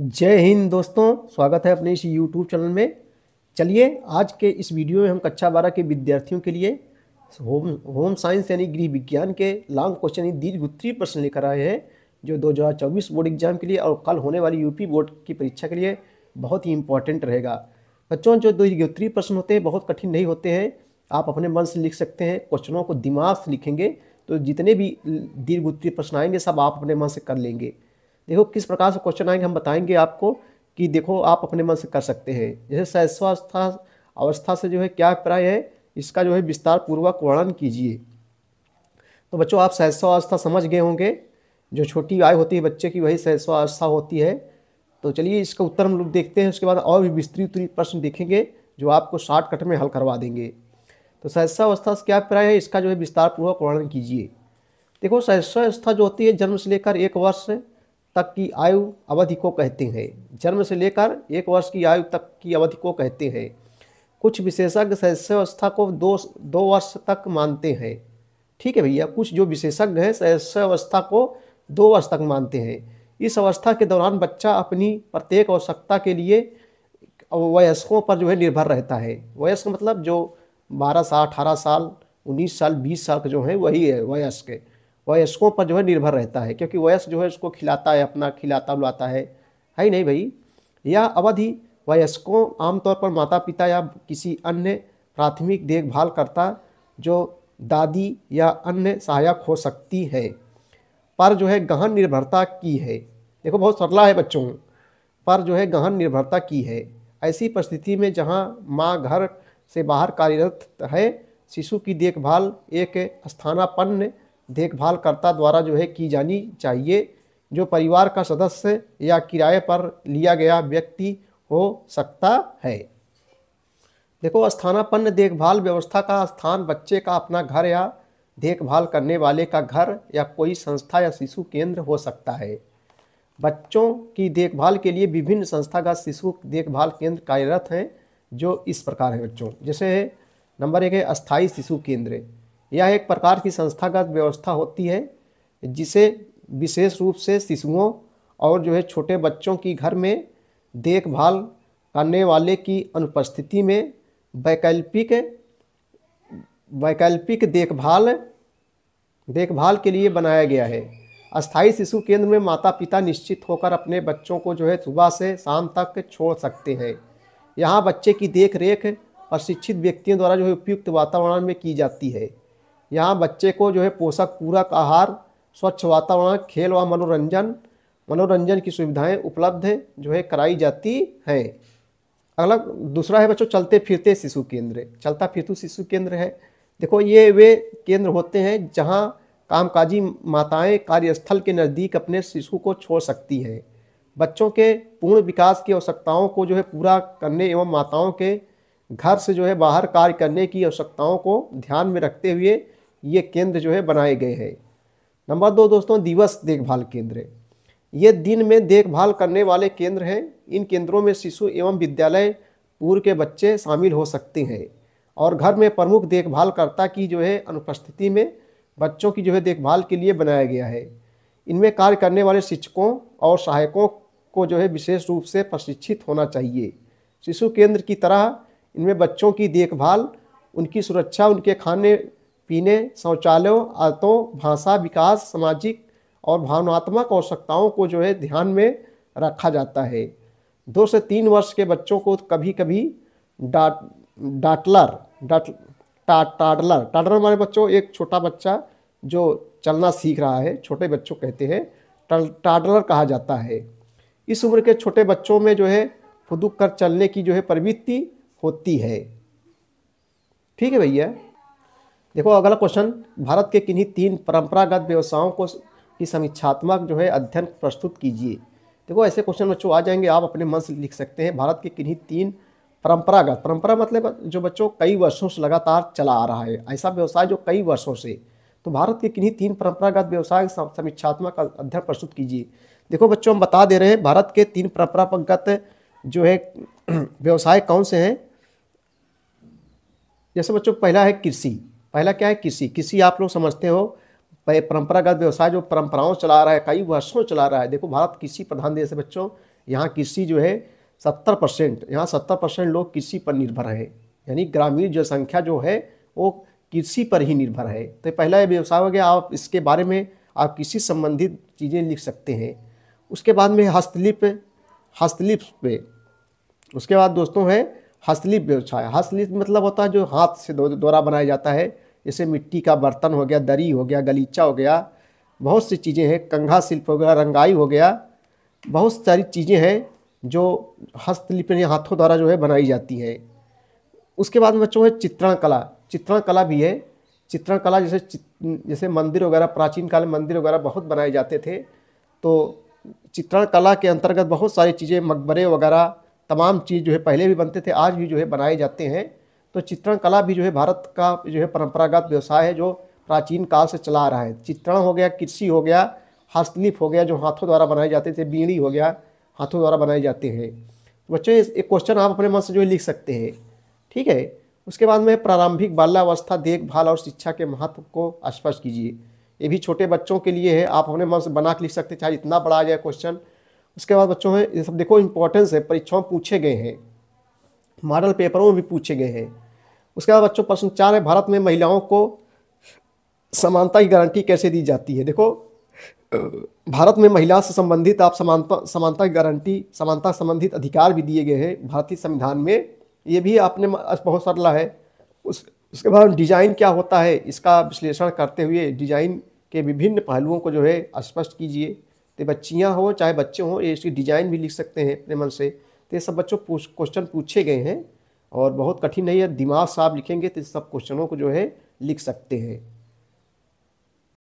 जय हिंद दोस्तों स्वागत है अपने इस यूट्यूब चैनल में चलिए आज के इस वीडियो में हम कक्षा बारह के विद्यार्थियों के लिए होम होम साइंस यानी गृह विज्ञान के लॉन्ग क्वेश्चन यानी दीर्घ उत्तरी प्रश्न लेकर आए हैं जो 2024 बोर्ड एग्जाम के लिए और कल होने वाली यूपी बोर्ड की परीक्षा के लिए बहुत ही इंपॉर्टेंट रहेगा बच्चों जो दीर्घ उत्तरी प्रश्न होते हैं बहुत कठिन नहीं होते हैं आप अपने मन से लिख सकते हैं क्वेश्चनों को दिमाग से लिखेंगे तो जितने भी दीर्घ उत्तरी प्रश्न आएंगे सब आप अपने मन से कर लेंगे देखो किस प्रकार से क्वेश्चन आएंगे हम बताएंगे आपको कि देखो आप अपने मन से कर सकते हैं जैसे शैशवावस्था अवस्था से जो है क्या अभिप्राय है इसका जो है विस्तार पूर्वक वर्णन कीजिए तो बच्चों आप सहस्वावस्था समझ गए होंगे जो छोटी आय होती है बच्चे की वही सहस्वावस्था होती है तो चलिए इसका उत्तर हम लोग देखते हैं उसके बाद और भी विस्तृत प्रश्न देखेंगे जो आपको शॉर्टकट में हल करवा देंगे तो सहस्वावस्था से क्या अभिप्राय है इसका जो है विस्तार पूर्वक वर्णन कीजिए देखो सहस्वावस्था जो होती है जन्म से लेकर एक वर्ष तक की आयु अवधि को कहते हैं जन्म से लेकर एक वर्ष की आयु तक की अवधि को कहते हैं कुछ विशेषज्ञ शैशवावस्था को दो दो वर्ष तक मानते हैं ठीक है भैया कुछ जो विशेषज्ञ हैं शैशवावस्था को दो वर्ष तक मानते हैं इस अवस्था के दौरान बच्चा अपनी प्रत्येक आवश्यकता के लिए वयस्कों पर जो है निर्भर रहता है वयस्क मतलब जो बारह साल अठारह साल उन्नीस साल बीस साल के जो हैं वही है वयस्क वयस्कों पर जो है निर्भर रहता है क्योंकि वयस्क जो है उसको खिलाता है अपना खिलाता उलाता है है ही नहीं भाई यह अवधि वयस्कों आमतौर पर माता पिता या किसी अन्य प्राथमिक देखभाल करता जो दादी या अन्य सहायक हो सकती है पर जो है गहन निर्भरता की है देखो बहुत सरला है बच्चों पर जो है गहन निर्भरता की है ऐसी परिस्थिति में जहाँ माँ घर से बाहर कार्यरत है शिशु की देखभाल एक स्थानापन्न देखभालकर्ता द्वारा जो है की जानी चाहिए जो परिवार का सदस्य या किराए पर लिया गया व्यक्ति हो सकता है देखो स्थानापन्न देखभाल व्यवस्था का स्थान बच्चे का अपना घर या देखभाल करने वाले का घर या कोई संस्था या शिशु केंद्र हो सकता है बच्चों की देखभाल के लिए विभिन्न संस्थागत शिशु देखभाल केंद्र कार्यरत हैं जो इस प्रकार हैं बच्चों जैसे नंबर एक है अस्थाई शिशु केंद्र यह एक प्रकार की संस्थागत व्यवस्था होती है जिसे विशेष रूप से शिशुओं और जो है छोटे बच्चों की घर में देखभाल करने वाले की अनुपस्थिति में वैकल्पिक वैकल्पिक देखभाल देखभाल के लिए बनाया गया है अस्थाई शिशु केंद्र में माता पिता निश्चित होकर अपने बच्चों को जो है सुबह से शाम तक छोड़ सकते हैं यहाँ बच्चे की देख रेख प्रशिक्षित व्यक्तियों द्वारा जो है उपयुक्त वातावरण में की जाती है यहाँ बच्चे को जो है पोषक पूरक आहार स्वच्छ वातावरण खेल व मनोरंजन मनोरंजन की सुविधाएं उपलब्ध जो है कराई जाती हैं अगला दूसरा है बच्चों चलते फिरते शिशु केंद्र चलता फिरतु शिशु केंद्र है देखो ये वे केंद्र होते हैं जहाँ कामकाजी माताएं कार्यस्थल के नज़दीक अपने शिशु को छोड़ सकती है बच्चों के पूर्ण विकास की आवश्यकताओं को जो है पूरा करने एवं माताओं के घर से जो है बाहर कार्य करने की आवश्यकताओं को ध्यान में रखते हुए ये केंद्र जो है बनाए गए हैं नंबर दो दोस्तों दिवस देखभाल केंद्र ये दिन में देखभाल करने वाले केंद्र हैं इन केंद्रों में शिशु एवं विद्यालय पूर्व के बच्चे शामिल हो सकते हैं और घर में प्रमुख देखभालकर्ता की जो है अनुपस्थिति में बच्चों की जो है देखभाल के लिए बनाया गया है इनमें कार्य करने वाले शिक्षकों और सहायकों को जो है विशेष रूप से प्रशिक्षित होना चाहिए शिशु केंद्र की तरह इनमें बच्चों की देखभाल उनकी सुरक्षा उनके खाने पीने शौचालयों आदतों भाषा विकास सामाजिक और भावनात्मक आवश्यकताओं को जो है ध्यान में रखा जाता है दो से तीन वर्ष के बच्चों को कभी कभी डाट डाटलर डाट टाडलर टाडलर हमारे बच्चों एक छोटा बच्चा जो चलना सीख रहा है छोटे बच्चों कहते हैं टाडलर कहा जाता है इस उम्र के छोटे बच्चों में जो है फुदुक कर चलने की जो है प्रवृत्ति होती है ठीक है भैया देखो अगला क्वेश्चन भारत के किन्हीं तीन परंपरागत व्यवसायों को की समीक्षात्मक जो है अध्ययन प्रस्तुत कीजिए देखो ऐसे क्वेश्चन बच्चों आ जाएंगे आप अपने मन से लिख सकते हैं भारत के किन्हीं तीन परंपरागत परंपरा मतलब जो बच्चों कई वर्षों से लगातार चला आ रहा है ऐसा व्यवसाय जो कई वर्षों से तो भारत के किन्हीं तीन परंपरागत व्यवसाय समीक्षात्मक अध्ययन प्रस्तुत कीजिए देखो बच्चों हम बता दे रहे हैं भारत के तीन परंपरागत जो है व्यवसाय कौन से हैं जैसे बच्चों पहला है कृषि पहला क्या है किसी किसी आप लोग समझते हो परंपरागत व्यवसाय जो परंपराओं चला रहा है कई वर्षों चला रहा है देखो भारत किसी प्रधान देश है बच्चों यहाँ कृषि जो है सत्तर परसेंट यहाँ सत्तर परसेंट लोग कृषि पर निर्भर है यानी ग्रामीण जनसंख्या जो है वो कृषि पर ही निर्भर है तो पहला व्यवसाय हो गया आप इसके बारे में आप किसी संबंधित चीज़ें लिख सकते हैं उसके बाद में हस्तलिप हस्तलिप पे उसके बाद दोस्तों है हस्तलिप व्यवसाय हस्तलिप मतलब होता है जो हाथ से द्वारा बनाया जाता है जैसे मिट्टी का बर्तन हो गया दरी हो गया गलीचा हो गया बहुत सी चीज़ें हैं कंघा शिल्प हो गया रंगाई हो गया बहुत सारी चीज़ें हैं जो हस्तलिप या हाथों द्वारा जो है बनाई जाती है उसके बाद बच्चों है चित्रण कला चित्रण कला भी है चित्रण कला जैसे जैसे मंदिर वगैरह प्राचीन काल में मंदिर वगैरह बहुत बनाए जाते थे तो चित्रण कला के अंतर्गत बहुत सारी चीज़ें मकबरे वगैरह तमाम चीज़ जो है पहले भी बनते थे आज भी जो है बनाए जाते हैं तो चित्रण कला भी जो है भारत का जो है परंपरागत व्यवसाय है जो प्राचीन काल से चला आ रहा है चित्रण हो गया कृषि हो गया हस्तलिप हो गया जो हाथों द्वारा बनाए जाते थे बीड़ी हो गया हाथों द्वारा बनाए जाते हैं बच्चों एक क्वेश्चन आप अपने मन से जो है लिख सकते हैं ठीक है उसके बाद में प्रारंभिक बाल्यावस्था देखभाल और शिक्षा के महत्व को स्पष्ट कीजिए ये भी छोटे बच्चों के लिए है आप अपने मन से बना के लिख सकते चाहे इतना बड़ा आ जाए क्वेश्चन उसके बाद बच्चों है ये सब देखो इंपॉर्टेंस है परीक्षाओं पूछे गए हैं मॉडल पेपरों में भी पूछे गए हैं उसके बाद बच्चों प्रश्न चार है भारत में महिलाओं को समानता की गारंटी कैसे दी जाती है देखो भारत में महिला से संबंधित आप समानता समानता की गारंटी समानता संबंधित अधिकार भी दिए गए हैं भारतीय संविधान में ये भी आपने बहुत सरला है उस उसके बाद डिजाइन क्या होता है इसका विश्लेषण करते हुए डिजाइन के विभिन्न पहलुओं को जो है स्पष्ट कीजिए तो बच्चियाँ हों चाहे बच्चे हों इसकी डिजाइन भी लिख सकते हैं अपने मन से तो ये सब बच्चों क्वेश्चन पूछे गए हैं और बहुत कठिन नहीं है दिमाग से आप लिखेंगे तो इस सब क्वेश्चनों को जो है लिख सकते हैं